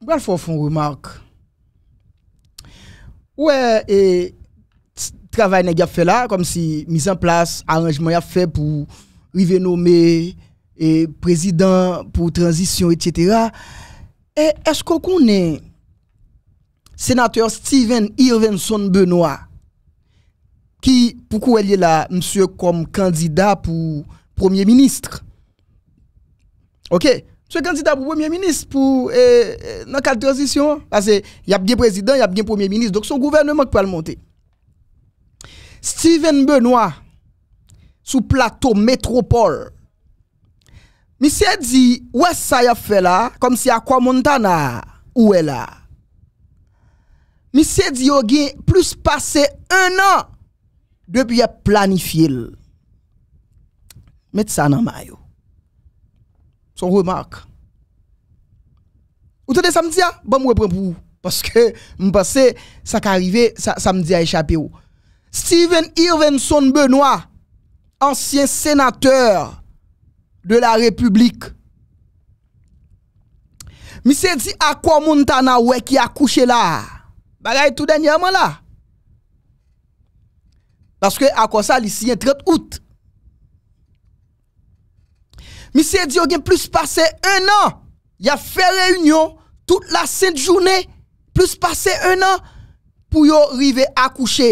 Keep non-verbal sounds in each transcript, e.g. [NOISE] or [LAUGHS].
Je vais faire une remarque. Ouais, et travail n'est fait là, comme si mise en place, arrangement a fait pour arriver nommer et président pour transition, etc. Et est-ce qu'on connaît sénateur Steven Irvinson Benoît, qui, pourquoi il est là, monsieur, comme candidat pour premier ministre? Ok? Se kandida pou pwemye minis pou e, e, nan kal transisyon. Pase, y ap gen prezident, y ap gen pwemye minis. Dok son gouvernement pou al monte. Steven Benoit, sou plato metropol. Mi se di, wè sa ya fè la, kom si akwa montana, ou e la. Mi se di, yo gen plus pase un an, dèp y ap planifil. Met sa nan mayo. Son remak. Ou te de samdia? Ba mwen repren pou ou. Paske mwen pase, sa ka rive, samdia e chapi ou. Steven Irvenson Benoit, ansyen senateur de la republik. Mi se di akwa moun tana wek ki akouche la. Bagay tout den yaman la. Paske akwa sa li siyen 30 out. mi se diyo gen plus pase 1 an, ya fe reynyon, tout la sent jounen, plus pase 1 an, pou yo rive akouche,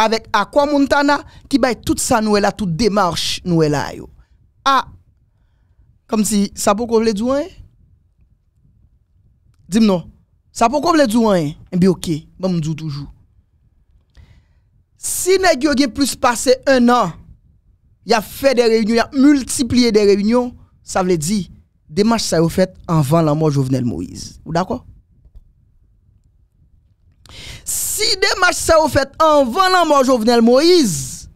avek akwa moun tana, ki bay tout sa noue la, tout demarche noue la yo. A, kom si, sa pou kon vle djouan? Dim non, sa pou kon vle djouan, en bi ok, ban mou djou toujou. Si nek yo gen plus pase 1 an, ya fe de reynyon, ya multiplie de reynyon, ça veut dire, démarche ça vous fait avant la mort de Jovenel Moïse. Vous d'accord? Si démarche ça vous fait avant la mort de Jovenel Moïse,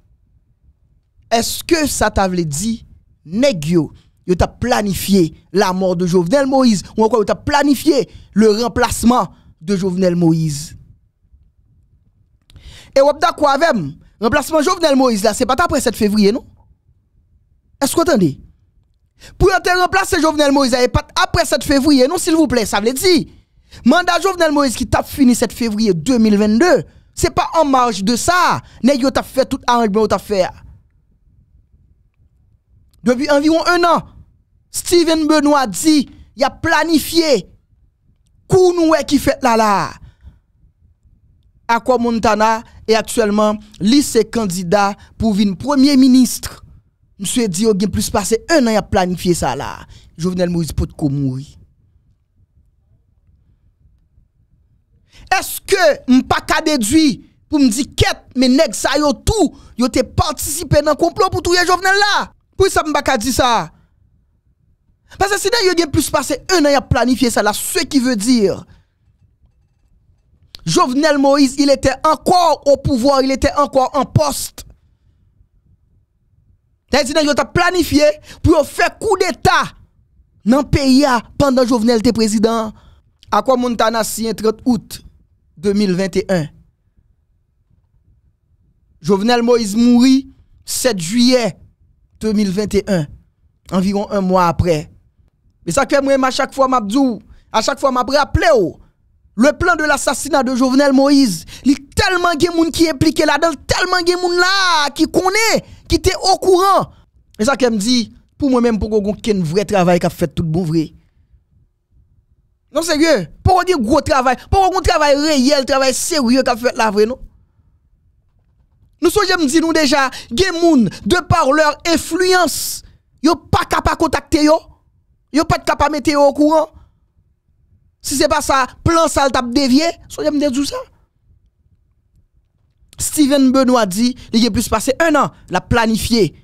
est-ce que ça t'a veut dire, négio, yo t'a planifié la mort de Jovenel Moïse ou encore t'a planifié le remplacement de Jovenel Moïse? Et vous d'accord avec Remplacement Jovenel Moïse là, c'est pas après 7 février, non? Est-ce que vous pour remplacer Jovenel Moïse, pas après 7 février, non, s'il vous plaît, ça veut dire. Mandat Jovenel Moïse qui tape fini 7 février 2022. C'est pas en marge de ça. Mais t'a fait tout arrangement t'a fait. Depuis environ un an, Steven Benoît dit, il a planifié kou qui fait là là. Aqua Montana est actuellement lycée candidat pour une premier ministre. Mse di yo gen plus pase un an ya planifiye sa la, Jovenel Moise pot komoui. Eske mpa ka dedwi pou mdi ket meneg sa yo tou, yo te partisipe nan komplon pou touye jovenel la? Pou yi sa mpa ka di sa? Pase si den yo gen plus pase un an ya planifiye sa la, se ki ve dir, Jovenel Moise il ete ankor o pouvo, il ete ankor an poste. C'est-à-dire qu'ils ont planifié pour faire coup d'État dans le pays ah, pendant Jovenel était président. À quoi Montana le 30 août 2021. Jovenel Moïse mourit 7 juillet 2021, environ un mois après. Mais ça que moi, à chaque fois, m'abdou, à chaque fois, rappelle, oh, le plan de l'assassinat de Jovenel Moïse, il y a tellement de monde qui est impliqué là-dedans, tellement de monde qui connaît qui était au courant. Et ça qu'elle me dit, pour moi-même, pour qu'on ait un vrai travail qui a fait tout bon vrai. Non, sérieux. Pour dire gros travail, pour qu'on travail réel, travail sérieux qui a fait la vraie, Nous sommes, je me dis, nous déjà, des gens, de par leur influence, ils pas capable de contacter, yo. Yo pas capable de mettre au courant. Si c'est pas ça, plan ça tape dévié, Je me dire tout ça. Steven Benoît dit, il y a plus passé un an, la planifié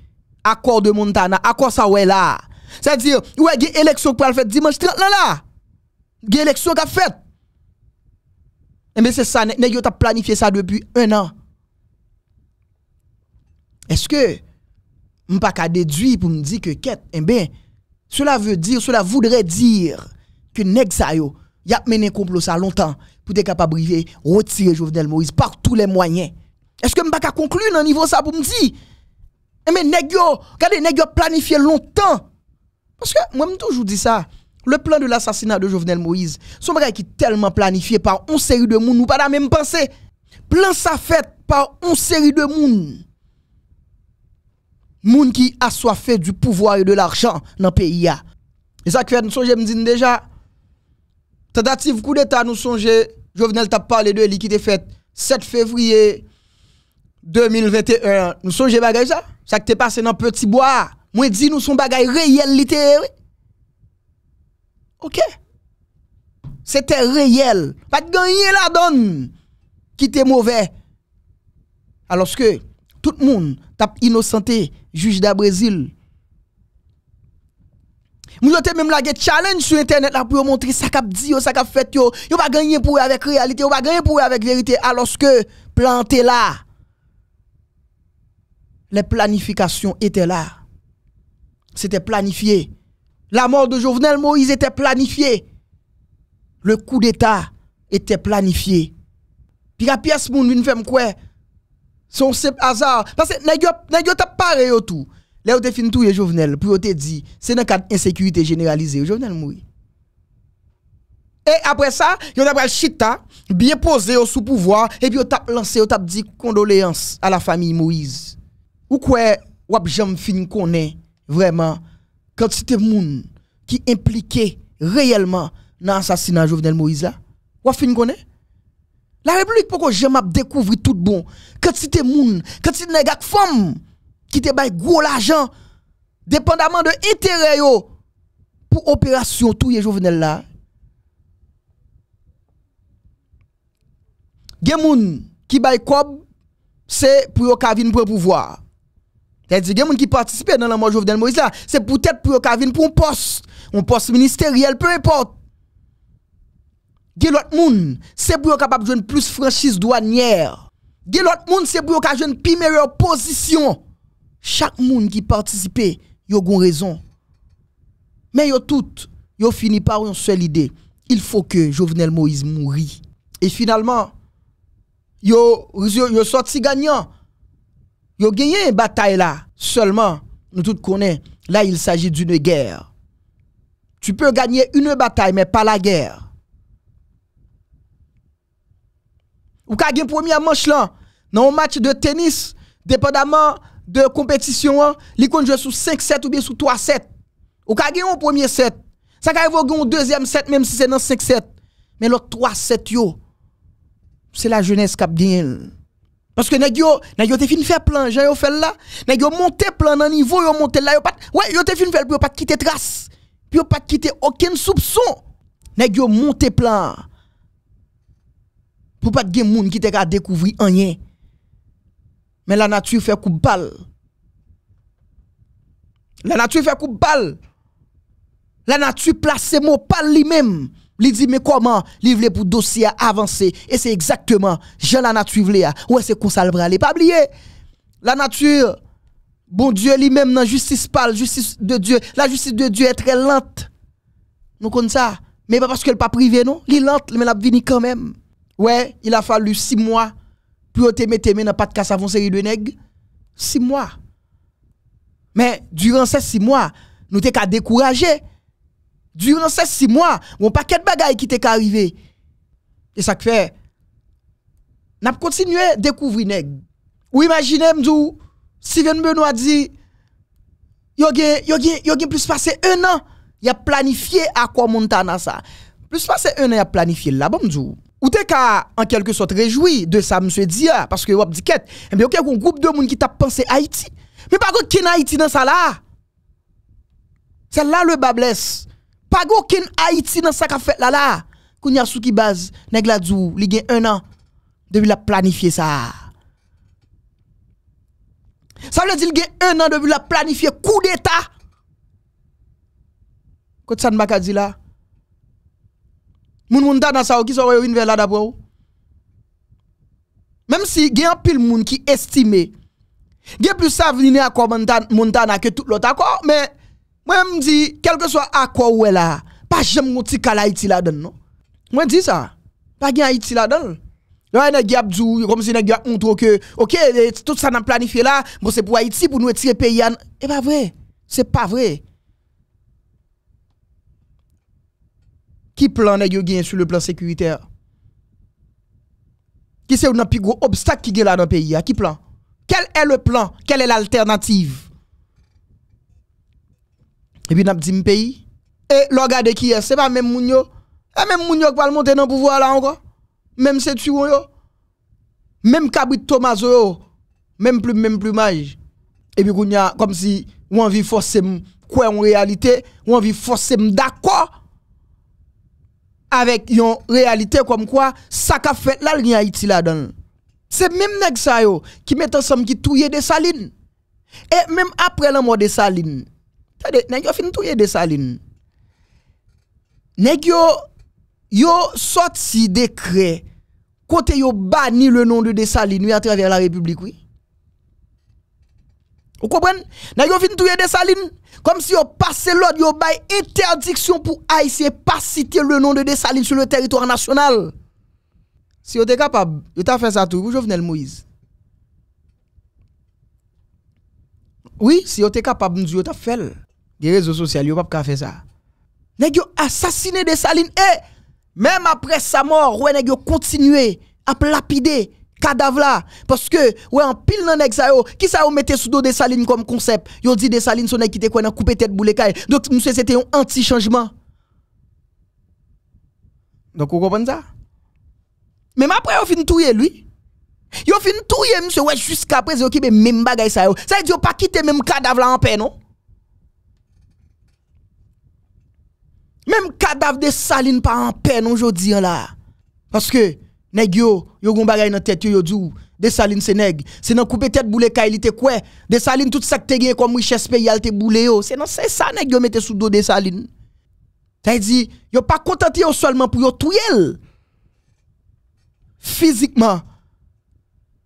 accord de Montana, accord ça C'est-à-dire, ouais, il y a élection pour faire dimanche 30 là Il y a élection qui fait. Et eh mais c'est ça, n'est-ce pas planifié ça depuis un an. Est-ce que on pas qu'à déduire pour me dire que eh cela veut dire cela voudrait dire que nèg y a mené complot ça longtemps pour être capable de retirer Jovenel Moïse par tous les moyens. Est-ce que je ne pas conclure dans le niveau ça pour me dire eh, Mais nèg yo, regardez nèg planifié longtemps. Parce que moi je toujours dit ça. Le plan de l'assassinat de Jovenel Moïse, son bagage qui est tellement planifié par une série de monde, nous pas la même pensée. Plan ça fait par une série de monde. Moun qui assoiffé du pouvoir et de l'argent dans le pays. Et ça que nous songeons, je me déjà, tentative coup d'État, nous songeons, Jovenel t'a parlé de lui qui était fait 7 février 2021, nou son jè bagay sa? Sa k te passe nan petit boya. Mwen di nou son bagay reyelite. Ok? Se te reyel. Pa te ganyen la don. Ki te mouve. Aloske, tout moun tap inosante. Jujda Brazil. Mwen jote men mwen lage challenge sou internet. La pou yo montri sa kap di yo, sa kap fet yo. Yo pa ganyen pou yo avek realite. Yo pa ganyen pou yo avek verite. Aloske, plante la. les planifications étaient là. C'était planifié. La mort de Jovenel Moïse était planifiée. Le coup d'État était planifié. Puis la pièce moun vin fèm quoi Son simple hasard. Parce que nous, yo t'a paré yo tout. Là te fin les Jovenel, puis te dit, c'est dans cadre insécurité généralisée, Jovenel Moïse. Et après ça, yon a pris chita, bien posé au sous pouvoir, et puis on t'a lancé, on t'a dit condoléances à la famille Moïse. Ou quoi, wap jam fin konnen vraiment quantité moun qui impliqué réellement dans l'assassinat de Jovenel Moïse là? Wap fin konnen La République, pourquoi j'aime découvrir tout bon? Quantité moun, quantité nèg femme qui te bay gros l'argent, dépendamment de l'intérêt pour opération tout Jovenel là. Gen moun ki bay kob, c'est pour yon kavin pour pouvoir. C'est-à-dire, il y a des gens qui participent dans la mort Jovenel Moïse là, c'est peut-être pour qu'ils pour un poste, un poste ministériel, peu importe. Il y a l'autre monde, c'est pour capable de plus franchise douanière. Il y a l'autre monde, c'est pour capable de une meilleure position. Chaque monde qui participe, y a une raison. Mais yo tout, yo fini par une seule idée. Il faut que Jovenel Moïse mourit. Et finalement, yo, yo, yo sorti gagnant. Yo gagné une bataille là. Seulement, nous tous connaissons, là il s'agit d'une guerre. Tu peux gagner une bataille, mais pas la guerre. Ou ka une première manche là, dans un match de tennis, dépendamment de compétition, hein, l'icône joue sous 5-7 ou bien sous 3-7. Ou gagné un premier set. Ça ka gagné un deuxième set, même si c'est dans 5-7. Mais l'autre 3-7 yo, c'est la jeunesse qui a gagné. Parce que nèg yo, nèg fin faire plan, jan yo fait là, nèg yo monter plan nan niveau, yo monter là, yo pas ouais, yo te fin faire pour pas quitter trace. pour pas quitter aucun soupçon. Nèg yo monter plan. Pour pas gen moun qui te ka découvrir rien. Mais la nature fait coup balle. La nature fait coup balle. La nature place mots pas lui-même. Il dit, mais comment livrer pour dossier avancer Et c'est exactement, je la nature voulait. Ouais, c'est comme ça le Pas oublier, la nature, bon Dieu lui-même, dans justice parle, justice de Dieu. La justice de Dieu est très lente. Nous comme ça. Mais pas parce qu'elle n'est pas privée, non. Il est lente, mais elle vini quand même. Ouais, il a fallu six mois pour te mettre dans pas de casse avant série de nègres. Six mois. Mais durant ces six mois, nous t'es qu'à décourager. Du yon 16-6 mwa, yon pa ket bagay ki te ka arrive. E sa kfe, nap kontinue dekouvri neg. Ou imagine mdou, si ven mwen wadi, yon gen plus pase 1 an, ya planifiye akwa moun ta nan sa. Plus pase 1 an, ya planifiye la bon mdou. Ou te ka en kelke sot rejoui de sa mswe diya, paske wap diket, e mi eh okè kon goup de moun ki tap panse Haiti. Mi bako ki na Haiti nan sa la? Sa la le bablesse. pa gwo ken Haiti nan sa ka fèt la la, koun yasou ki baz, neg la djou, li gen un an, debi la planifiye sa. Sa wè di li gen un an, debi la planifiye kou de ta. Kout san baka di la? Moun moun tan nasa wè, ki sorwe yon vela dap wè wè? Mèm si gen apil moun ki estime, gen plus sa vini a kou moun tan akè tout lot akò, mè Mwen mdi, kelke so akwa ou e la, pa jem mwoti kala iti la den, no? Mwen di sa, pa gen iti la den. Yo ane e gya bdou, kom si ane gya ontro ke, ok, e, tout sa nan planifi la, mwen bon, se pou a iti pou nou etire peyi ane. E pa vre, se pa vre. Ki plan ne yo gen sou le plan sekuriter? Ki se ou nan pi gro obstak ki gen la nan peyi ane? Ki plan? Kel e le plan? Kel e l'alternative? Epi nap di mpeyi, e logade kiye, sepa menm moun yo, e menm moun yo kwa almonte nan pouvo ala anko, menm se tuyon yo, menm kabwit tomazo yo, menm plou menm plou maj, epi koun ya kom si, wan vi fosem kwa yon realite, wan vi fosem dakwa, avek yon realite kom kwa, sakafet la lini a iti la don. Se menm neg sa yo, ki metan som ki touye de salin, e menm apre lan mo de salin, Tade, yo fin touye desaline. Neg yo, yo sot si décret, kote yo banni le nom de desaline, à travers la République, oui. Vous comprenez? Neg yo fin touye saline. comme si yo passe l'ordre, yo bay interdiction pour Haïtien pas citer le nom de desaline sur le territoire national. Si vous êtes capable, vous avez fait ça tout pour Jovenel Moïse. Oui, si vous êtes capable, vous avez fait les réseaux sociaux, ils pas fait faire ça. Nèg ont assassiné des salines et eh, même après sa mort, ouais nèg continué à lapider cadavre parce que ouais en pile nan nèg sa yo qui ça yo mettez sous dos de salines comme concept. Yo dit des salines sont qui était couper tête boule Donc monsieur c'était un anti changement. Donc vous comprenez ça Mais après yo fin touyer lui. Yo fin touyer monsieur ouais jusqu'à présent yo qui même bagay ça yo. Ça dit pas quitter même cadavre en paix non Même cadavre de saline pas en peine aujourd'hui hein, là. Parce que nèg yo yo gon bagay nan tête yo di de saline c'est nèg, c'est nan couper tête boule kay li te quoi. De saline tout ça que te comme richesse pays te boule yo, c'est non c'est ça nèg yo mette sous dos de saline. T'as dit yo pas contenté seulement pour yo touyer. Physiquement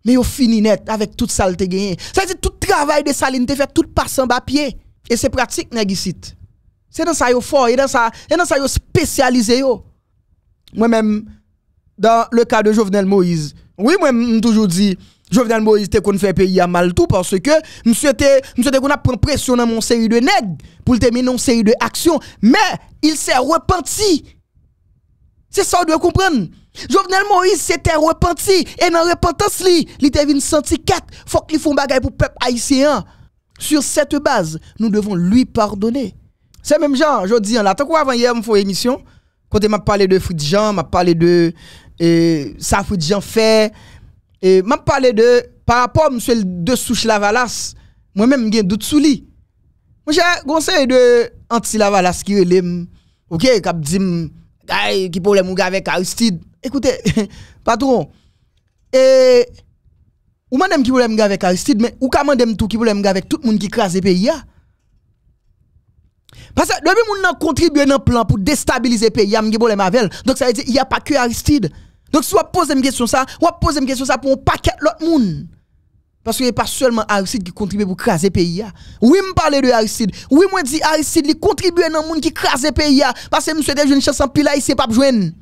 mais yo fini net avec toute ça gagné. Ça dit, tout travail de saline te fait tout passe en pied et c'est pratique nèg ici. C'est dans ça yo fort, c'est dans ça, c'est dans ça yo spécialisé yo. Moi-même dans le cas de Jovenel Moïse, oui, moi j'ai toujours dit Jovenel Moïse te qu'on fait pays à mal tout parce que monsieur te monsieur qu'on a pression dans mon série de nègres pour terminer une série de actions, mais il s'est repenti. C'est ça on doit comprendre. Jovenel Moïse s'était repenti et dans repentance il était venu senti quatre faut qu'il fasse un pour peuple haïtien. Sur cette base, nous devons lui pardonner. Se mèm jan, jodi an la, tan kwa avan yè m fò emisyon, kote m ap pale de fwi di jan, m ap pale de sa fwi di jan fè, m ap pale de, par rapport m sou el de souche lavalas, m wè mèm gen dout sou li. M jè gonsen yè de anti lavalas ki wè lèm, wè kè kap di m, kèy, ki pou lèm ou gavè karistid. Ekoutè, [LAUGHS] patron, e, ou man dèm ki pou lèm gavè karistid, mè, ou ka man dèm tou ki pou lèm gavè tout moun ki krasè pe yè, Parce que depuis monde a contribué dans le plan pour déstabiliser le pays, il y a problème Donc ça veut dire qu'il n'y a pas que Aristide. Donc si vous posez une question ça, vous posez une question ça pour un paquet l'autre monde. Parce qu'il n'y a pas seulement Aristide qui contribue pour craser le pays. Oui, je parle de Aristide. Oui, je dis Aristide, il contribue dans un monde qui crase le pays. Parce que M. une chance en pile, il ne pas jouer.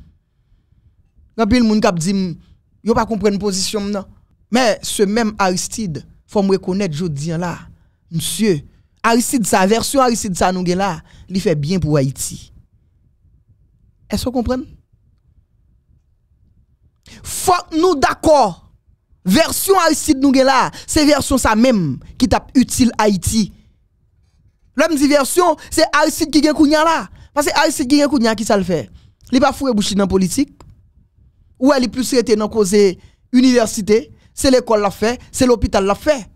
Quand le monde qui dit, il pas comprendre position. Mais ce même Aristide, il faut me reconnaître, je dis là, monsieur, Aristide sa version Aristide sa nous là, il fait bien pour Haïti. Est-ce que vous comprenez Faut nous d'accord. Version Aristide nous là, c'est version ça même qui tape utile Haïti. L'homme dit version, c'est Aristide qui gen kounya là. Parce que Aristide qui est kounya qui ça le fait. Il pas foure bouchi dans politique. Ou elle est plus traité dans cause université, c'est l'école l'a fait, c'est l'hôpital l'a fait.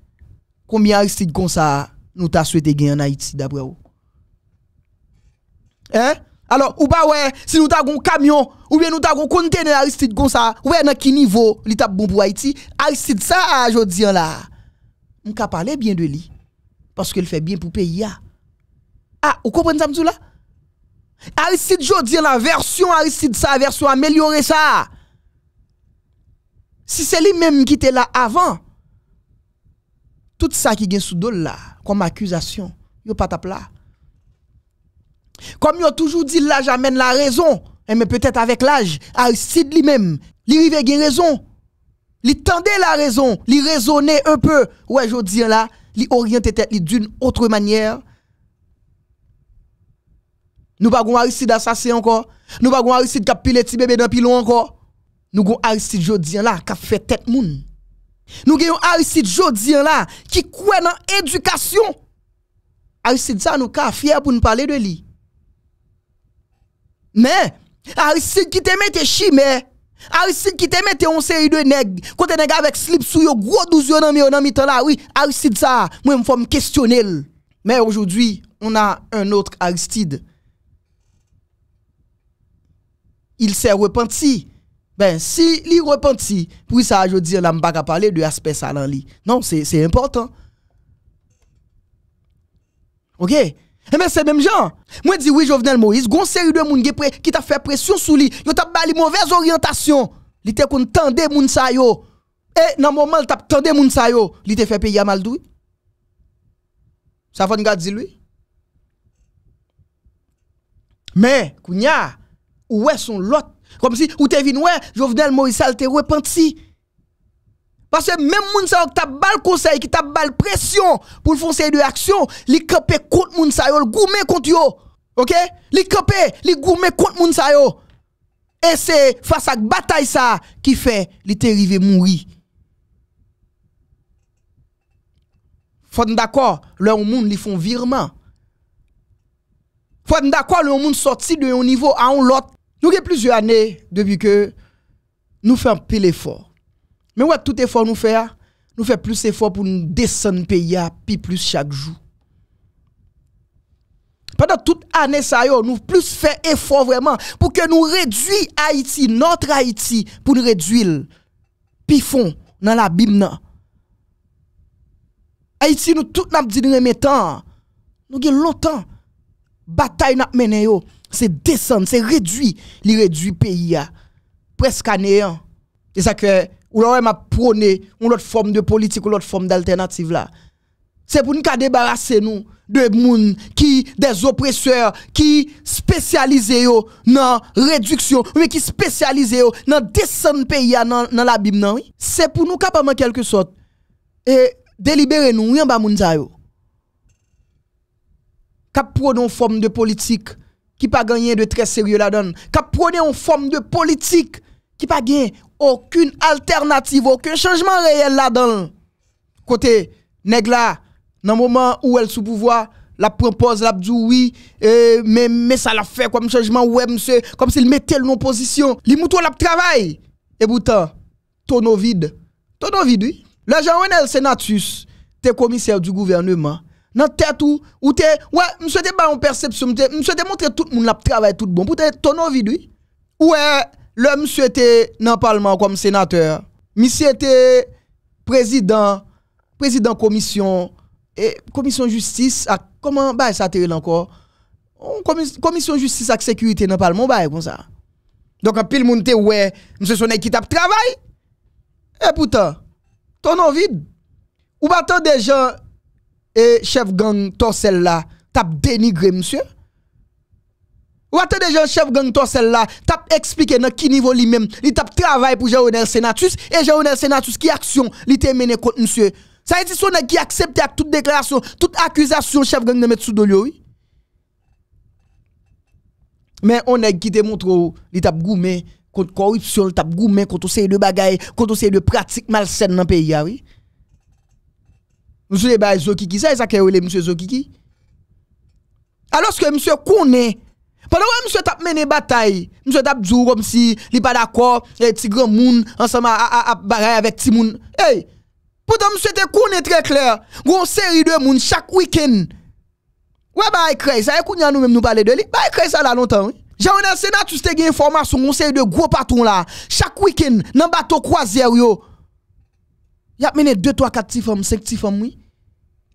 Combien Aristide comme ça nous t'a souhaité gagner en Haïti d'après vous Hein Alors ou pas ouais, si nous t'avons un camion ou bien nous t'avons un conteneur Aristide comme ça, ouais dans quel niveau il t'a bon pour Haïti Aristide ça aujourd'hui ah, là. On peut parler bien de lui parce qu'il fait bien pour pays Ah, ah vous comprenez ça là Aristide aujourd'hui, la version Aristide ça version améliorée ça. Si c'est lui même qui était là avant tout ça qui est sous dos là, comme accusation, a pas tap là. Comme yo toujours dit l'âge amène la raison, et eh, mais peut-être avec l'âge, Aristide lui-même, lui a gain raison. Li tendait la raison, li raisonnait un peu. Ouais, je dis là, li orientait tête d'une autre manière. Nous pas réussir Aristide assassin encore. Nous pas réussir Aristide qui pile petit bébé dans pilon encore. Nous gon Aristide jodi là qui fait tête monde. Nou genyon Aristide Jodien la, ki kwen nan edukasyon. Aristide sa nou ka fyer pou nou pale de li. Me, Aristide ki teme te shime, Aristide ki teme te onse yi de neg. Kote neg avek slip sou yo, gro douzyonan miyonan mi tan la, oui, Aristide sa, mwen mfom kestyonel. Me, aujourdwi, on a un notre Aristide. Il se repenti. Ben, si li repenti, pou yi sa ajo di la mbaga pale de aspe sa lan li. Non, se importan. Ok? E men, se menm jan. Mwen di, wè jovenel Moïse, goun seri de moun ge pre, ki ta fè presyon sou li, yon tap bali mouvez oryantasyon. Li te kon tende moun sayo. E, eh, nan mouman, tap tende moun sayo. Li te fè pe yamal doui. Sa fò nga di lui? Men, kou nya, ou wè son lot. Comme si, ou te vin, ouais, Jovenel Moïse, te repenti. Parce que même moun sa qui t'a bal conseil, qui t'a bal pression pour le conseil de action, li campé contre moun sa yo, li contre yo. OK Li campé, li gourmet contre moun sa yo. Et c'est face à bataille ça qui fait li te rive mourir. Faut d'accord, le moun li font virement. Faut d'accord, le moun sorti de un niveau à un autre. Nou gen plis yo ane, debi ke nou fen pil efor. Men wè tout efor nou fe ya? Nou fe plis efor pou nou desen pe ya pi plis chak jou. Padan tout ane sa yo, nou plis fe efor vreman, pou ke nou redwi Haiti, notre Haiti, pou nou redwil pi fon nan la bim nan. Haiti nou tout nan din remetan, nou gen lotan batay nan menen yo, Se descend, se redwi li redwi peyi ya Presk aneyan E sa kre, ou la wè m ap prone Ou lot form de politik ou lot form d'alternative la Se pou nou ka debarase nou De moun ki des oppreseur Ki spesyalize yo nan reduksyon Ou ki spesyalize yo nan descend peyi ya nan labim nan Se pou nou ka paman kelke sot E delibere nou, wè yon ba moun zayou Ka prone ou form de politik ki pa ganyen de tres serye la don, ka prone yon form de politik, ki pa ganyen okun alternatif, okun chanjman reyel la don. Kote, neg la, nan mouman ou el sou pouvoi, la prempose la bjouwi, me sa la fe kwa m chanjman ou e mse, kom si l metel non posisyon, li moutou la b travay, e boutan, tono vid, tono vid oui. Le janwen el senatus, te komisèr du gouvernement, Nan tet ou, ou te, wè, mswe te ba yon persepsyon, mswe te montre tout moun la ptravay tout bon. Pouten, ton nou vidou. Ouè, lè mswe te nan palman kom senatèr, mswe te prezidant, prezidant komisyon, komisyon e, justis ak, koman, ba yon sa teril anko, komisyon justis ak sekurite nan palman, ba yon kon sa. Donk an pil moun te wè, mswe son ekit ap travay. E pouten, ton nou vidou. Ou baton dejan... et chef gang Torsel là, t'as dénigré monsieur. Ou attendez, un chef gang Torsel là, t'as expliqué dans qui niveau lui-même, il t'a travaillé pour jean Senatus et Jean-Renel Senatus qui action il t'a mené contre monsieur. Ça veut dire a qui accepte toute déclaration, toute accusation chef gang de mettre sous oui. Mais on a qui démontre il t'a goumé contre corruption, il t'a goumé contre ces de bagaille, contre ces de pratiques malsaines dans le pays oui. Mwen sou le bay Zokiki. Sa e sakè ou le Mwen Mwen Zokiki? A loske Mwen kounen, padan wè Mwen tap mène batay, Mwen tap djou kòm si, li padakò, e ti grè moun, ansama a baray avèk ti moun. Hey! Poutan Mwen te kounen tre kler, goun seri dè moun chak wikèn. Wè ba e krey? Sa e kounen nou mèm nou pale dè li? Ba e krey sa la lontan wè? Jan wè nan senat ou stè gè informasyon, goun seri dè gwo patoun la. Chak wikèn, nan batò kwa zè wè yo,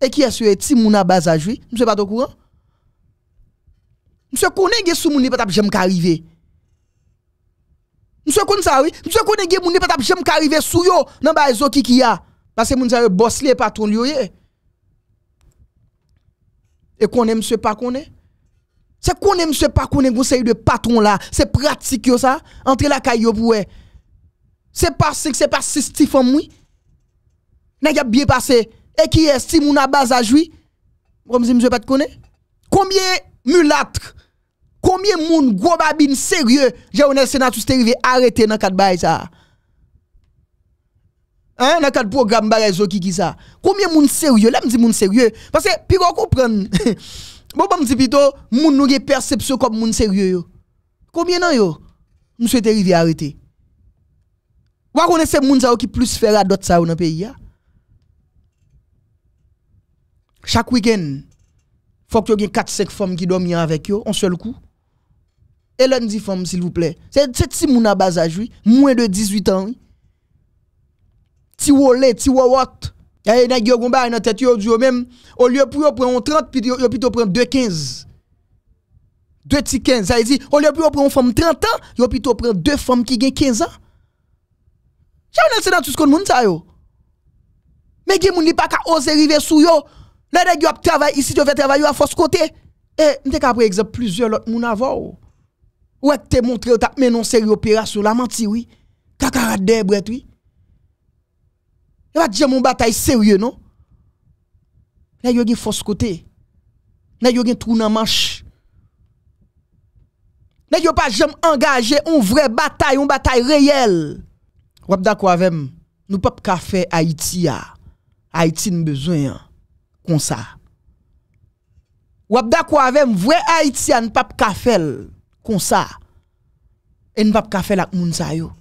et qui est ti moun à bas âge monsieur pas au courant monsieur connaît gè sou moun pas t'a jamais arriver monsieur connaît ça oui monsieur connaît gè moun pas t'a jamais arriver sou yo nan ba zo ki ki a parce que moun sa boss li patron li ye et connaît monsieur pas connaît c'est qu'on aime ce pas qu'on conseil de patron là, c'est pratique ça, entre la caillou pour C'est pas c'est pas si stifam oui. N'a bien passé. Et qui est si mon abaz à joui? Comme si monsieur pas te connaître. Combien mulâtre? combien moun gros babine sérieux, J'ai Jovenel Sénatus est arrivé arrêter dans quatre bail ça? Hein, dans quatre programme barezo qui qui ça? Combien moun sérieux, là me dit moun sérieux parce que puis comprendre? [LAUGHS] bon bon me dit plutôt moun nou gen perception comme moun sérieux. Combien nan yo? Monsieur est arrivé arrêté. Ou connaissez moun ça qui plus faire à d'autres ça dans pays Chak wiken, fòk yo gen 4-5 fòm ki dom yon avèk yo, on sol kou. Elan di fòm, s'il vous plè. Se ti moun abazaj, moun de 18 an. Ti wò lè, ti wò wòt. Ya yon nan Gyo Gwamba, yon nan tèti yo, di yo mèm. O liyo pou yon pren yon 30, pi yo pi tou pren yon 2-15. 2-15, ya yon di, o liyo pou yon pren yon fòm 30 an, yo pi tou pren yon 2 fòm ki gen 15 an. Chè yon nan sè nan tùs kon moun sa yo. Mè gen moun li pa ka ose rive sou yo, Ne dek yo ap travay isi, yo ve travay yo a fos kote. E, nite ka preekze, plizye lot moun avow. Ou e te montre ou ta menon seri operasyon la, manti oui, kakara debret oui. E bat jem un batay seriou nou. Ne yo gen fos kote. Ne yo gen trounan manch. Ne yo pa jem angaje un vre batay, un batay reyel. Wap da kwa vem, nou pap ka fe Haiti ya. Haiti nbezoyan. comme ça. Ou d'accord avec vrai haïtien pas ka faire comme ça. Et ne pas ka faire avec moun sa yo.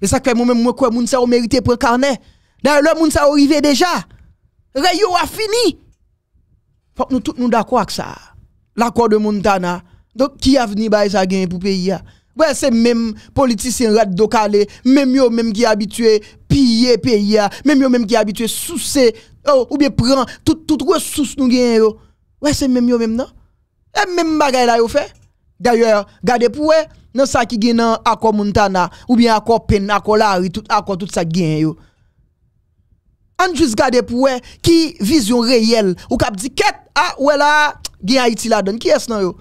Et ça que moi même moi quoi moun sa mérité pour carnet. D'ailleurs le moun sa arrivé déjà. Rayo a fini. Faut que nous tout nous d'accord avec ça. L'accord de Montana. Donc qui a venu ba ça gain pour pays hein? Ouais, c'est même politicien rat docalé, même yo même qui habitué piller pays, hein? même yo même qui habitué soucer ou bien prend tout toute ressource nous gagne yo. Ouais, c'est même yo même non. Et même bagaille là yo fait. D'ailleurs, gardez pour dans ça qui gagne dans accord Montana ou bien accord Pen, accord tout accord tout ça gagne yo. On juste garder pour qui vision réelle ou cap dit qu'est ah ouais là gagne Haïti là donne qui est non yo.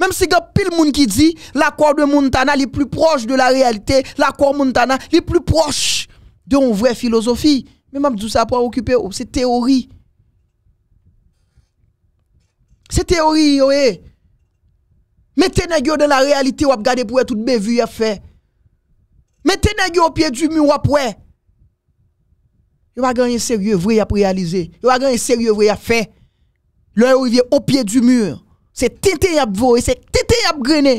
Même si y pile monde qui dit l'accord de Montana est plus proche de la réalité, l'accord Montana est plus proche de une vraie philosophie. Mè mèm djous apwa okype ou, se teori. Se teori yo e. Mè tena gyo den la realite wap gade pou e tout bevi ya fe. Mè tena gyo opye du mou wap we. Yo wagan yon serye vwe ya prealize. Yo wagan yon serye vwe ya fe. Lwa yo yon vwe opye du mou. Se tente yap vo e, se tente yap grene.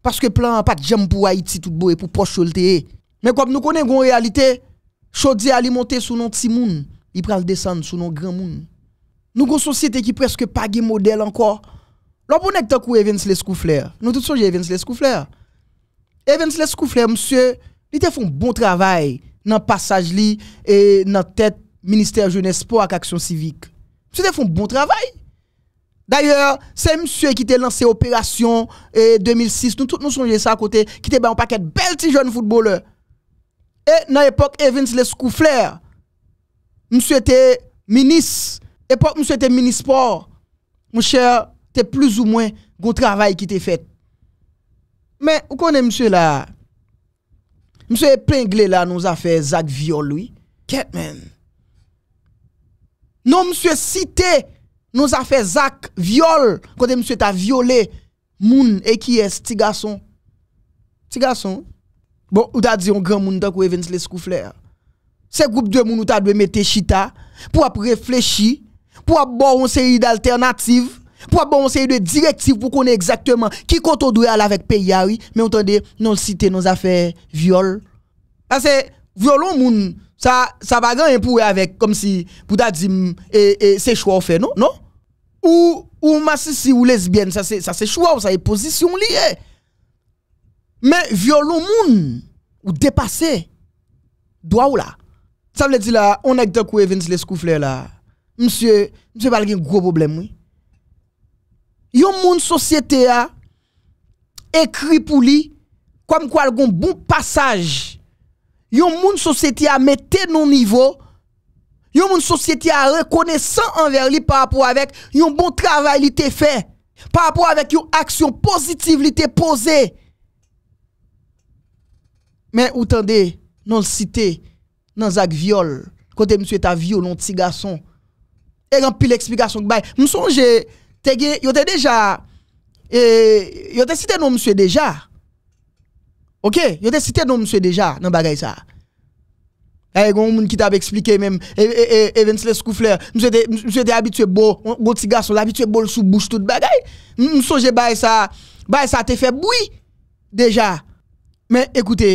Paske plan apak jem pou Haiti tout bo e pou pocholte e. Mè kwa m nou konen goun realite e. Chaudier a monter sous nos petits moun, il pral descendre sous nos grands moun. Nous avons une société qui presque pas de modèle encore. L'on est dans Evans Lescoufler, nous tous sommes Evans Lescoufler. Evans Lescoufler, monsieur, il te fait un bon travail dans le passage li et dans tête ministère jeunesse sport et action civique. Monsieur te fait un bon travail. D'ailleurs, c'est monsieur qui a lancé l'opération 2006. Eh, nous tous nous sommes ça à côté, qui a un paquet de belles petits jeunes footballeurs. E nan epok Evans le skoufler mswe te minis, epok mswe te minispor mswe te plus ou mwen gwo travay ki te fet men, ou konen mswe la mswe pringle la nou zafè Zak violoui, ket men nan mswe site nou zafè Zak viol, konen mswe ta viole moun e ki es tiga son tiga son Bon, ou ta di yon gran moun ta kou evens leskou fler. Se group dwe moun ou ta dwe mette chita, pou ap reflechi, pou ap bo yon seri d'alternative, pou ap bo yon seri dwe direktive pou konen exactement ki koto dwe alavek pe yari, men oton de non site non za fe viol. Ase, violon moun, sa bagan yon pou we avek, kom si pou ta di e, e, se choua ou fe, non? non? Ou masisi ou lesbienne, sa se choua ou sa yon e posisyon li, eh! Men, vyo loun moun ou depase dwa ou la. Sa vle di la, on ek dèkou evins lè skouf lè la. Mse, mse bal gen gwo boblem wè. Yon moun sosyete a ekri pou li kwam kwa lgon bon passage. Yon moun sosyete a mette nou nivou. Yon moun sosyete a rekone san anver li par apou avèk yon bon travay li te fè. Par apou avèk yon aksyon pozitiv li te posey. Men, ou tan de, nan l'cite, nan zak viole, kote mswe ta viole, nan tsi gason, e rampi l'eksplikasyon k bay. Msonje, tege, yote deja, eh, yote cite nan mswe deja, ok? Yote cite nan mswe deja nan bagay sa. E, eh, goun moun ki tab eksplike men, eh, evens les koufler, mswe te abitue bo, bo tsi gason, abitue bo l'sou bouche tout bagay. Msonje bay sa, bay sa te fe boui deja. Men, ekoute,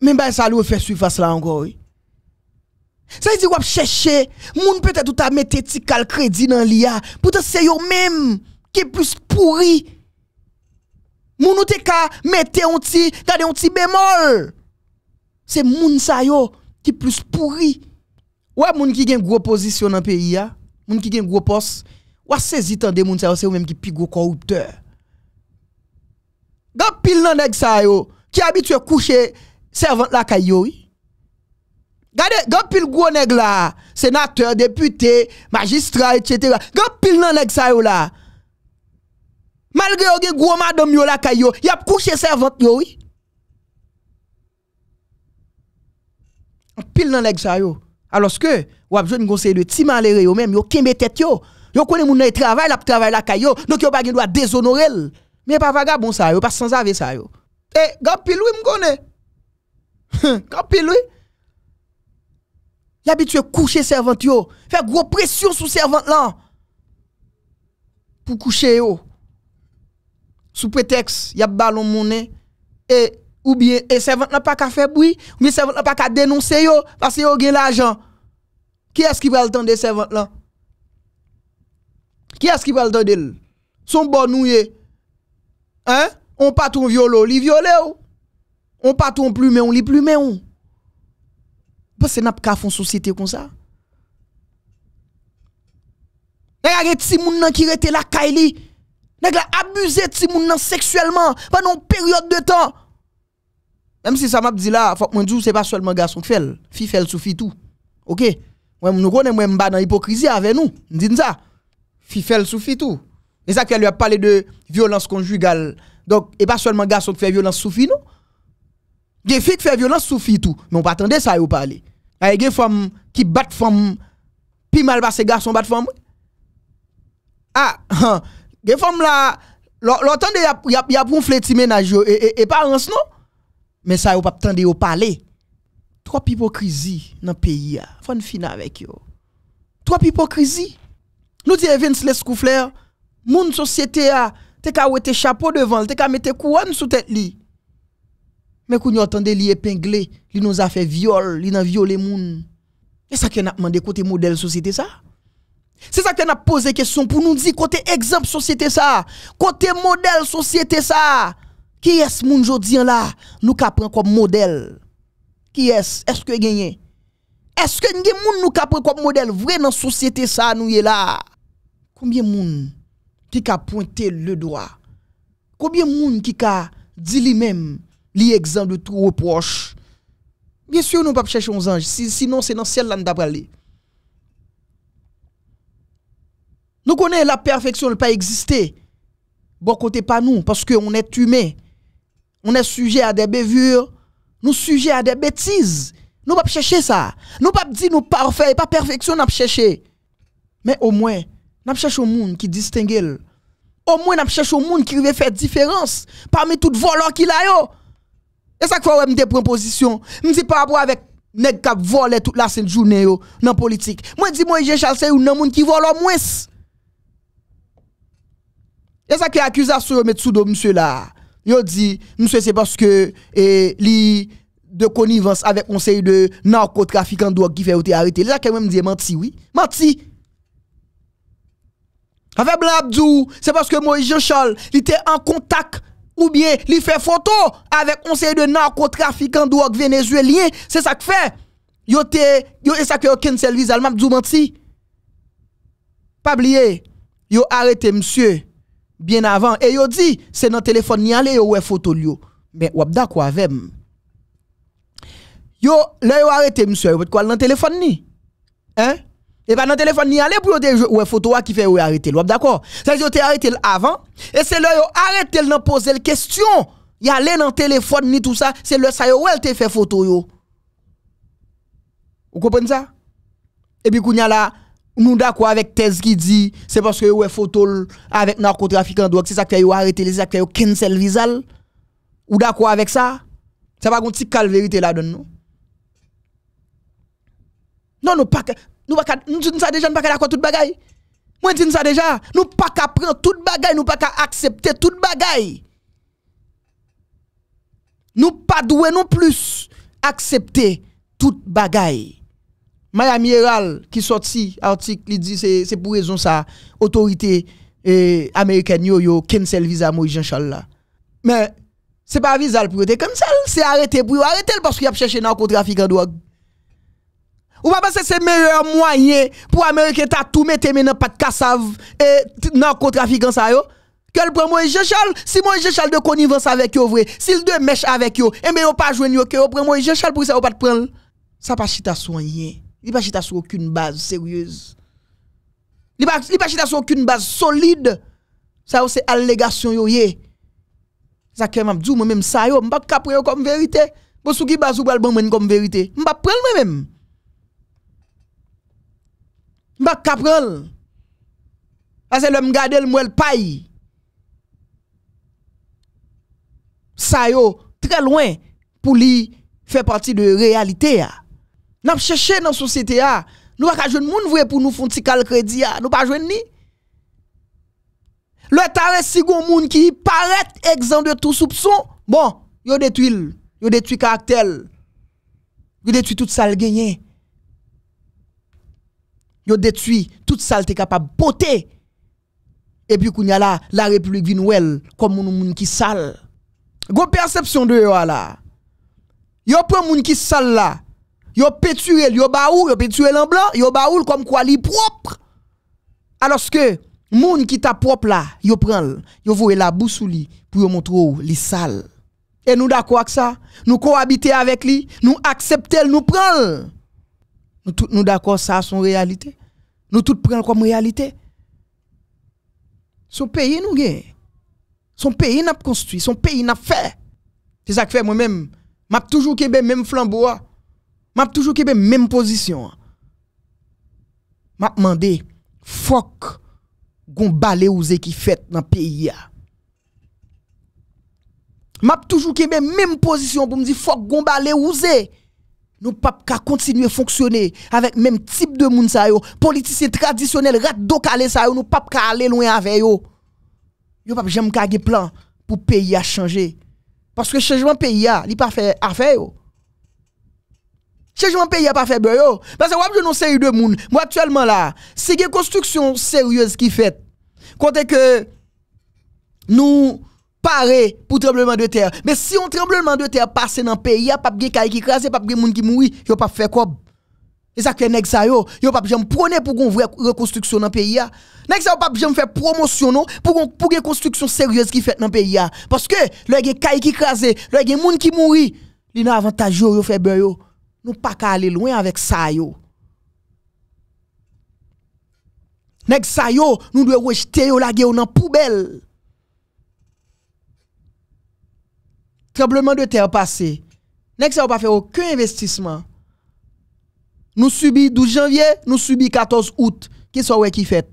Mais bah, ça lui fait suivre là encore. Oui. Ça veut dire qu'on chercher, moun peut-être tout à mettre éthical crédit dans l'IA. Pourtant, c'est eux-mêmes qui est plus pourri. Moun ou te ka mette un petit, un petit bémol. C'est moun sa yo qui plus pourri. Ouais, moun qui gen gros position dans pays ya, hein. moun qui gen gros poste, ouais saisi tant de moun sa yo c'est eux-mêmes qui plus gros corrupteur. Dans pile nan nek sa yo qui habitué coucher servante la kayo. Gade, garde pile gros nèg là, sénateur, député, magistrat, etc. Gan pile nan nèg sa yo là. Malgré yon gros madame yo la kayo, y a servante yo oui. Pile nan nèg sa yo. Alors que, ou a gonseye de tima de ti yo même, yo kembe tête yo. Yo connaît moun nan travail, la travail la kayo, donc yo pas doit droit déshonorer. Mais pas vagabond ça yo, pas sans avis ça yo. Et eh, gan pile oui m'konnais. Yabit yon kouche servant yo Fè gwo presyon sou servant lan Pou kouche yo Sou preteks yab balon mounen E servant nan pa ka feboui Mwen servant nan pa ka denonse yo Pase yo gen l'ajan Ki es ki brel ton de servant lan Ki es ki brel ton de Son bon nou ye On patoun viole Li viole yo On pas plus plume, on lit plume on. Parce que n'a pas une société comme ça. Nèg si ti moun nan qui là la kaili. Nèg la abusé de moun nan sexuellement pendant une période de temps. Même si ça m'a dit là, faut que c'est pas seulement garçon qui fait, fille fait sous tout. OK. Moi nous connais moi m'ba dans hypocrisie avec nous. Dit ça. Fille fait sous tout. Et ça qu'elle lui a parlé de violence conjugale. Donc et pas seulement garçon qui fait violence sous tout filles qui font violence sous tout, mais on pas attendre ça yo parler. A des femmes qui bat femme puis mal garçons garçon bat femme. Ah, des [LAUGHS] femmes femme là l'entendre y a y a gonfler ti et et, et non. Mais ça yo pas attendre yo parler. Trop hypocrisie dans le pays a. Faut finir avec yo. Trop hypocrisie. Nous dit les Lescoufler, moun société a, t'es qu'à chapeau devant, t'es qu'à mettre couronne sous tête li. Mais quand nous entendait li épinglé, li nous a fait viol, li a violé gens, C'est ça qu'on a demandé côté modèle société ça. C'est ça qu'on a posé question pour nous dire côté exemple société ça, côté modèle société ça. Qui est-ce moun jodi là nous ka comme modèle Qui est-ce Est-ce que gagné Est-ce que moun nous ka comme modèle vrai dans société ça nous est là Combien moun qui ka pointé le doigt Combien moun qui ka dit lui-même L'exemple exemple de tout reproche. Bien sûr, nous ne pas chercher aux anges, sinon c'est dans le ciel là nous Nous connaissons la perfection, elle pas exister. Bon côté pas nous, parce qu'on est humain. On est sujet à des bévures, nous sujet à des bêtises. Nous pas chercher ça. Nous pas dire nous parfait, pas perfection, nous chercher. Mais au moins, nous cherchons au monde qui distingue. Au moins, nous cherchons au monde qui veut faire différence parmi les voleurs qu'il a. Yo. E sa kwa wèm de premposisyon, mwen se pa wèm avèk neg kap vole tout la sèndjou nèyo nan politik. Mwen di mwen je chal se ou nan moun ki vole ou mwen se. E sa kwe akusa sou mè tsou do mwen se la. Yo di, mwen se se paske li de konivans avèk konsey de narkot trafikant do ak ki fè ou te arete. E sa kwe mwen de manti wè, manti. A fè blan djou, se paske mwen je chal, li te an kontak mwen. Ou bien li fè foto avèk konsey de narkotrafikan do ak venezuelien. Se sa k fè. Yo te, yo esak yo kensel vizalman djou manti. Pabliye, yo arete msye. Bien avan. E yo di, se nan telefon ni ale yo we foto li yo. Men wap da kwa avem. Yo, le yo arete msye, yo bet kwa lan telefon ni? Hein? Et pas dans le téléphone, ni aller pour ou photo qui fait ou arrêter. D'accord? C'est-à-dire que arrêté avant, et c'est là arrêté de poser la question. Y aller dans le téléphone, ni tout ça, c'est le ça où fait photo. Yo. Vous comprenez ça? Et puis, y là, nous d'accord avec thèse qui dit, c'est parce que y photo avec narcotrafiquant, donc c'est ça qui a arrêté, les acteurs cancel visal. Ou d'accord avec ça? Ça va un petit calvérité là-dedans, non? Non, non, pas. Nous pas nous disons ça déjà, nous pas quoi toute bagaille. Moi dis ça déjà, nous pas qu'à prendre toute bagaille, nous pas qu'à accepter toute bagaille. Nous pas doué non plus accepter toute bagaille. Miami Herald qui sorti article, dit c'est c'est pour raison ça autorité eh, américaine yo yo cancel visa Moïse Jean-Charles là. Mais c'est pas visa pour comme ça c'est arrêté pour arrêter parce qu'il a cherché narcotrafic en drogue. Ou pas passer que c'est le meilleur moyen pour Américain t'a tout mettre maintenant pas de cassave et non contre-trafiquant ça yo. Quel prend moi Charles si moi Charles de connivence avec yo vrai, s'il de mèche avec yo, et eh mais ben, yo pas joindre yo que yo prend moi Charles pour ça ou pas de prendre. Ça pas chita soigné. Il pas chita sur aucune base sérieuse. Il pas il pas chita sur aucune base solide. Ça c'est allégation yo yé. Ça que m'a dit moi même ça yo, m'pas capre comme vérité. Bon sou qui base ou le bon comme vérité. M'pas prendre moi même. Mbak kaprel. Ase lèm gade l mwèl pay. Sa yo, tre loin pou li fè parti de realite ya. Namp chèche nan sosyete ya. Nou wak ajon moun vwe pou nou fonti kal kredi ya. Nou wak ajon ni. Lè tarè sigon moun ki paret egzan de tou soupson. Bon, yo detu il. Yo detu kaktel. Yo detu tout sal genyen. yo détruit toute saleté capable capable poter et puis kounya la la république vient comme une moun qui sale Go perception de yo là yo prend moun qui sale là yo péturel yo baou yo péturel en blanc yo baoul comme quoi li propre alors que moun qui t'a propre là yo prend yo voue la lui, pour yo montrer li sale et nous d'accord avec ça nous cohabiter avec lui nous accepter nous prendre nous tout nous d'accord ça son réalité Nou tout pren kwa mou realite. Son peyi nou gen. Son peyi nap konstwi. Son peyi nap fe. Se sak fe mwen menm. Map toujou kebe menm flanbo a. Map toujou kebe menm pozisyon a. Map mande. Fok. Gon ba le ouze ki fet nan peyi a. Map toujou kebe menm pozisyon. Bou mdi fok gon ba le ouze. Fok. nous ne pouvons pas continuer à fonctionner avec le même type de monde Les politiciens traditionnels nous ne ça nous pas aller loin avec ne pouvons pas jamais qu'à plan pour pays à changer parce que le changement pays n'est pas fait affaire yo changement pays a pas fait parce que ne nous série de monde moi actuellement là c'est une construction sérieuse qui fait quand que nous préparé pour tremblement de terre. Mais si un tremblement de terre passe dans le pays, il n'y a pas de qui crase, pas de monde qui mourit, il n'y a pas de faire quoi. Et ça que nèg ça yo, yo pas jamais pour qu'on vraie reconstruction dans pays a. Nèg ça pas faire promotion pour pour une construction sérieuse qui fait dans pays parce que le gen kay qui crasé, le gen moun qui mouri, li n'a avantage yo yo fait beur yo. Nous pas qu'à aller loin avec ça yo. Nèg ça nous doit rejeter yo la gueule dans poubelle. tremblement de terre passé, Next, ça pas fait aucun investissement. Nous subissons 12 janvier, nous subissons 14 août. Qui est-ce ouais qui fait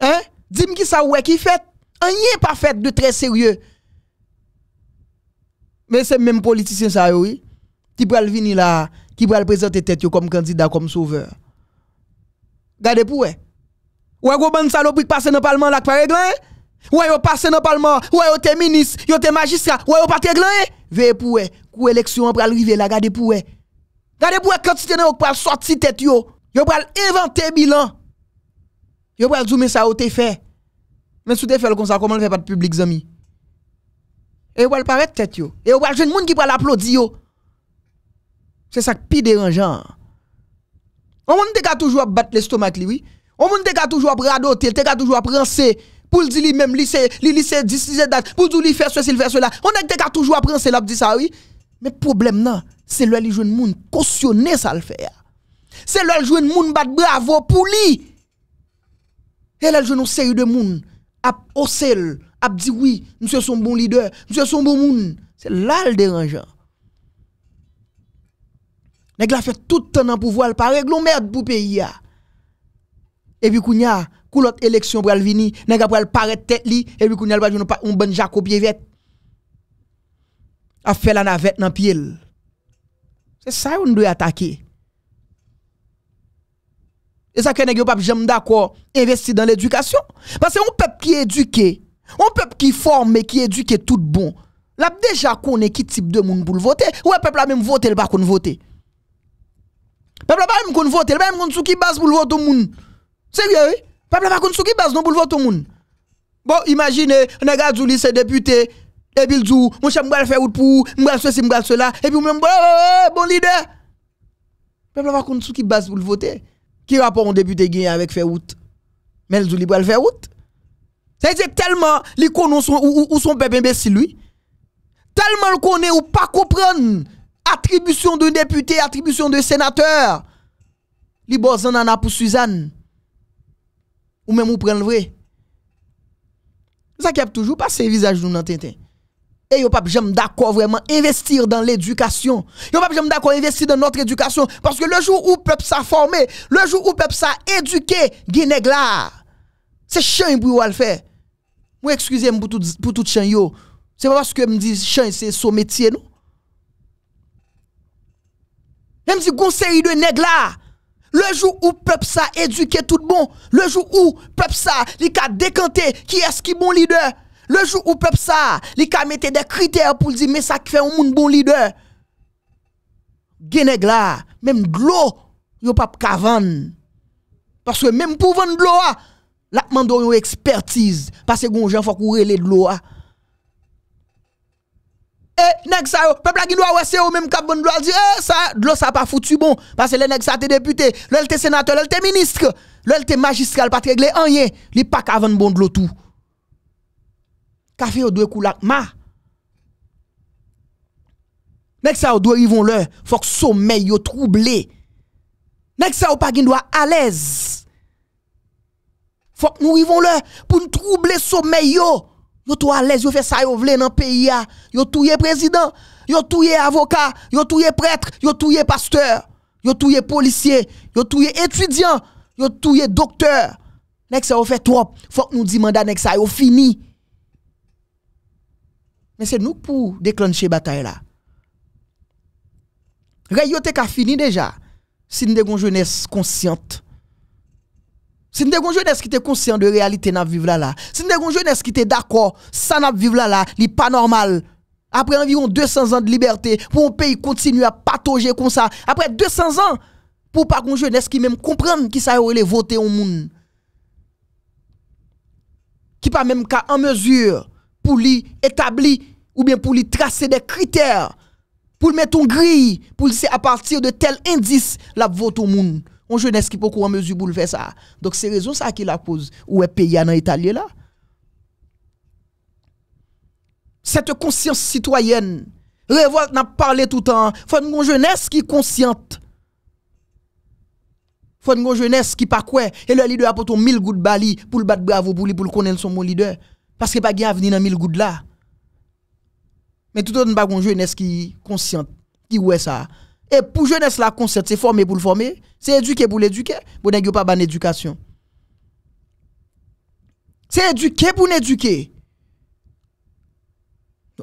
Hein Dis-moi qui est-ce ouais qui fait Rien pas fait de très sérieux. Mais c'est même politicien ça oui, qui pral venir là, qui pral présenter tête comme candidat comme sauveur. Gardez pour Vous Ouais, gros bon qui passe dans le parlement là, par exemple. Hein? Ouais, yo passé dans le Parlement, ouais, yo t'es ministre, ou t'es magistrat, ouais, yo pas t'es glanné. Hein? Veillez pour eux, kou élection pral arriver là, gardez pour eux. Gardez pour eux quantité nan pral sorti tête yo. Yo pral inventer bilan. Yo pral zoomer mais ça yo t'es fait. Mais sou t'es fait comme ça, comment le fait pas de public zami? Et yo pral paraître tête yo. Et y pral jeune monde qui pral l'applaudir, yo. C'est ça qui pire dérangeant. On monde te toujours battre l'estomac li oui. On monde te toujours bradoter, te toujours prancer pour le dire lui-même, lycée c'est 10, lui date, pour dire lui faire ceci, faire fait cela. On a déjà toujours appris, c'est là dit ça, oui. Mais le problème, non, c'est le lui jeune monde cautionner ça le faire. C'est le jeune monde bat bravo pour lui. Et là, jeune série de monde à osel, à dit oui, monsieur son bon leader, monsieur son bon monde. C'est là le dérangeant. Nèg la fait tout le temps dans pouvoir, pas régler merde pour pays et puis kounya kou l'autre élection pral vini nèg pral paraît tête li et puis kounya va pas un bon jacob vert a fait la navette dans pied c'est ça on doit attaquer et ça que nèg pas jamais d'accord investir dans l'éducation parce que un peuple qui éduqué un peuple qui forme qui éduqué tout bon l'a déjà connaît qui type de monde pour voter ou peuple a même voter le pas voter peuple a même voter même sous qui base pour voter tout monde Sérieux, oui? Peuple va sou qui base non pour voter tout le monde. Bon, imaginez, on a du c'est député, et puis il dit, mon cher, je vais faire pour, je vais ceci, je vais cela, et puis même, bon oh, oh, oh, bon leader. Peuple pas sou qui base pour voter. Qui rapport un député gagne avec faire route? Mais il dit, il va faire route. C'est-à-dire tellement, les connaît son, ou, ou son peuple imbécile, lui. Tellement le connaît ou pas comprendre attribution de député, attribution de sénateur. Libozan en a pour Suzanne ou même ou le vrai. Ça qui a toujours passé visage nous dans Tintin. Et yo pas jamais d'accord vraiment investir dans l'éducation. Yo pas jamais d'accord investir dans notre éducation parce que le jour où peuple ça formé, le jour où peuple ça éduqué, Guinée là. C'est chien pour le faire. Moi excusez-moi pour tout pour tout chien yo. C'est pas parce que me dit chien c'est son métier non. Même si conseil de nèg là, Lejou ou pep sa eduke tout bon, lejou ou pep sa li ka dekante ki eski bon lider, lejou ou pep sa li ka mette de kriter pou li di me sa ki fè ou moun bon lider, genèk la, mèm glò yon pap kavan, parce mèm pou van glò a, lakman do yon ekspertise, pase yon jen fòk ou rele glò a. E, nèk sa yo, pepla gindwa wese yo, mèm kap bon dlo al di, e, sa, dlo sa pa foutu bon, pase lè nèk sa te depute, lèl te senatol, lèl te ministre, lèl te magistral patreg lè, anye, li pak avan bon dlo tou. Kafe yo dwe koulak ma. Nèk sa yo dwe yivon lè, fok somè yo troublè. Nèk sa yo pa gindwa alèz. Fok nou yivon lè, pou nou troublè somè yo. Yo tout à l'aise, yo fait ça, yo vle dans pays a. Yo touye président, yo touye avocat, yo touye prêtre, yo touye pasteur, yo touye policier, yo touye étudiant, yo touye docteur. Nek ça yo fait trop. Faut que nous dit mandat nek ça yo fini. Mais c'est nous pour déclencher bataille là. Rayo te ka fini déjà. Si nous avons jeunesse consciente, Sin de Gonjou nes ki te konsyen de realite nap vive la la. Sin de Gonjou nes ki te dakor sa nap vive la la li pa normal. Apre environ 200 an de liberte pou moun peyi kontinu a patoje kon sa. Apre 200 an pou pa Gonjou nes ki mem komprende ki sa yorile vote ou moun. Ki pa menm ka an mezur pou li etabli ou bien pou li trase de kriter. Pou l meton gri pou l se apartir de tel indis la vote ou moun. On jeunesse ki pou kou an mezu pou l'fè sa. Dok se rezon sa ki la pose. Ouè e pe ya nan italyè la. Sète konsyans sitoyen. Rèvoit nan parle tout an. Fon kon jeunesse ki konsyant. Fon kon jeunesse ki pakwè. E lè lide apoton mil gout bali pou l'bat bravo pou li pou l'konen son moun lide. Paske pa gen avini nan mil gout la. Men tout an nan pa kon jeunesse ki konsyant. Ki wè sa a. Et pour jeunesse, la concept, c'est former pour le former, c'est éduquer pour l'éduquer. vous n'avez pas bonne éducation. C'est éduquer pour l'éduquer.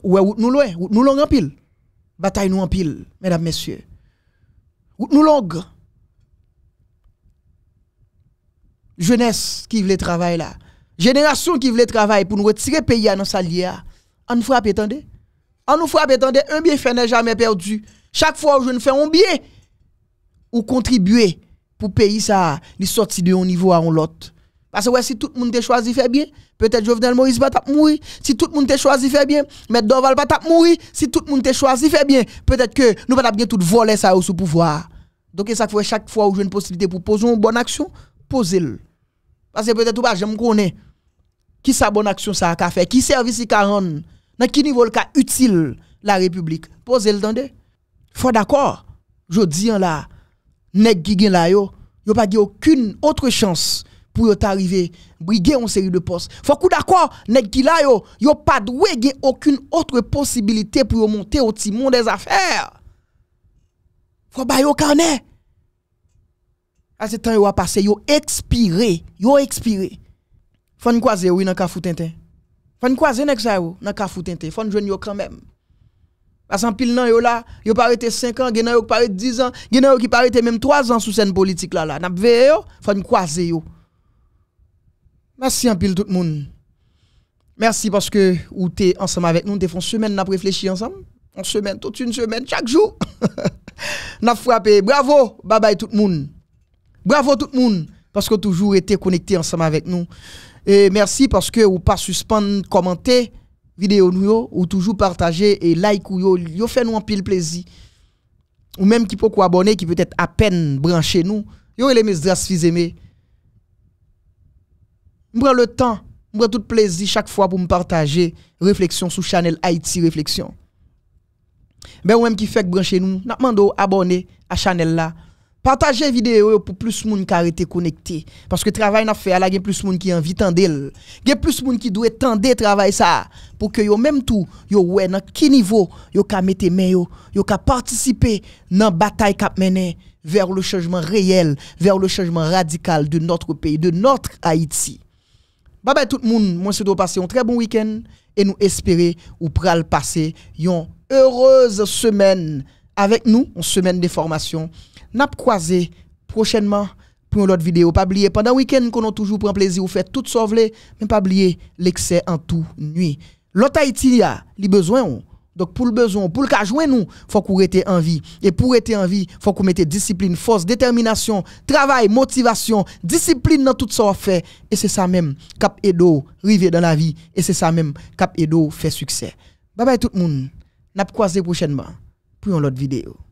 Ouais, nous loin, nous long en pile. Bataille nous en pile, mesdames, messieurs. Nous long. Jeunesse qui veut travailler là. Génération qui veut travailler pour nous retirer pays à nos alliés. On nous frappe, attendez. On nous frappe, attendez. Un bien fait n'est jamais perdu. Chaque fois où je ne fais un bien, ou contribuer pour payer ça, les sortir de un niveau à un autre. Parce que si tout le monde choisi faire bien, peut-être Jovenel Moïse va mourir. Si tout le monde choisi faire bien, mais Doval va mourir. Si tout le monde choisi faire bien, peut-être que nous pas bien tout voler ça sous pouvoir. Donc ça chaque fois où j'ai une possibilité pour poser une bonne action, posez-le. Parce que peut-être pas me connais. qui sa bonne action ça a fait, qui service qui a rendu, dans quel niveau le utile la République. Posez-le dans faut d'accord, je dis en là, nèg qui gen là yo, yo pas aucune autre chance pour yo t'arriver briguer une série de postes. Faut qu'on d'accord, nèg qui la yo, yo pas doué aucune autre possibilité pour yo monter au timon des affaires. Faut ba yo carnet. À ce temps yo a passé, yo expiré, yo expiré. Faut croiser oui dans ka foutentin. Faut croiser nèg ça yo dans ka foutentin, faut joindre yo quand même. Parce qu'en pile nan yo là, yo pas arrêté 5 ans, gen yo pas arrêté 10 ans, gen yo qui pas arrêté même 3 ans sous scène politique là là. N'a veillé yo, faut croiser yo. Merci en pile tout le monde. Merci parce que vous êtes ensemble avec nous, t'es font une semaine, réfléchi ensemble. Une semaine, toute une semaine, chaque jour. nous [LAUGHS] frappé. Bravo, bye bye tout le monde. Bravo tout le monde parce que toujours été connecté ensemble avec nous. Et merci parce que vous pas suspendre, commenter vidéo nous ou toujours partager et like ou yo, yo fait nous un pile plaisir. Ou même qui peut quoi abonner, qui peut être à peine branché nous, yo les mes dras fils aimés. le temps, prends tout plaisir chaque fois pour me partager réflexion sur Channel Haïti réflexion. Ben ou même qui fait brancher nous, n'a abonner à Channel là. Partagez vidéo pour plus de monde qui été connecté parce que le travail n'a fait a plus de monde qui envie tendre. Il y a plus de monde qui doit tendre travail ça pour que yo même tout yo ouais à quel niveau yo ka mettre main yo, yo ka participer dans bataille a mené vers le changement réel, vers le changement radical de notre pays, de notre Haïti. Bye bye tout le monde, moi je de passer un très bon week-end et nous espérer ou pral passer une heureuse semaine avec nous, une semaine de formation n'a croisé prochainement pour une autre vidéo. Pas oublier, pendant le week-end, qu'on a toujours pris plaisir ou faire tout sauver, mais pas oublier l'excès en tout nuit. L'autre Haïti, il a besoins. Donc pour le besoin, pour le cas nous, faut qu'on reste en vie. Et pour être en vie, faut qu'on mette discipline, force, détermination, travail, motivation, discipline dans tout ce qu'on fait. Et c'est ça même, cap edo, river dans la vie. Et c'est ça même, cap edo, faire succès. Bye bye tout le monde. N'a croisé prochainement pour une autre vidéo.